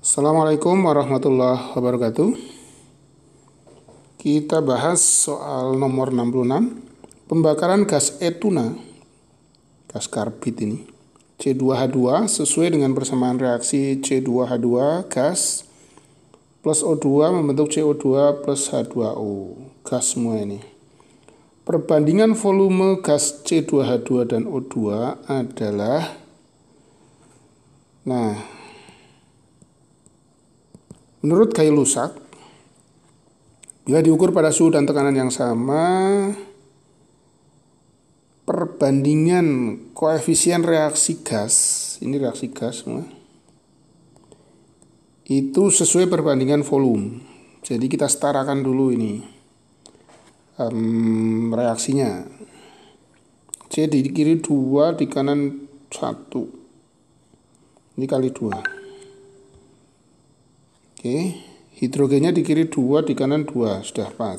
Assalamualaikum warahmatullahi wabarakatuh. Kita bahas soal nomor 66, pembakaran gas etuna, gas karbit ini. C2H2 sesuai dengan persamaan reaksi C2H2 gas plus O2 membentuk CO2 plus H2O, gas semua ini. Perbandingan volume gas C2H2 dan O2 adalah Nah, Menurut kayu lusak, bila ya diukur pada suhu dan tekanan yang sama, perbandingan koefisien reaksi gas, ini reaksi gas semua, itu sesuai perbandingan volume. Jadi kita setarakan dulu ini um, reaksinya. C di kiri 2, di kanan 1. Ini kali 2. Oke, hidrogennya di kiri 2, di kanan 2, sudah pas.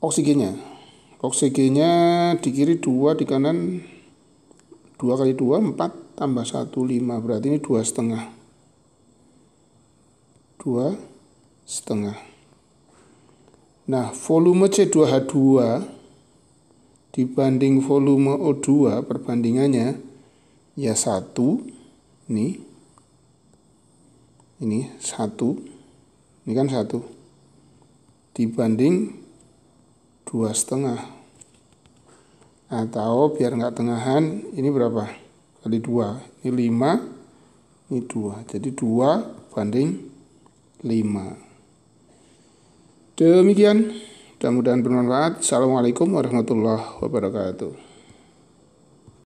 Oksigennya. Oksigennya di kiri 2, di kanan 2 kali 2, 4, tambah 1, 5. Berarti ini 2 setengah. 2 setengah. Nah, volume C2H2 dibanding volume O2 perbandingannya ya 1 nih ini satu ini kan satu dibanding dua setengah atau biar nggak tengahan ini berapa kali dua ini lima ini dua jadi dua banding lima demikian mudah-mudahan bermanfaat assalamualaikum warahmatullahi wabarakatuh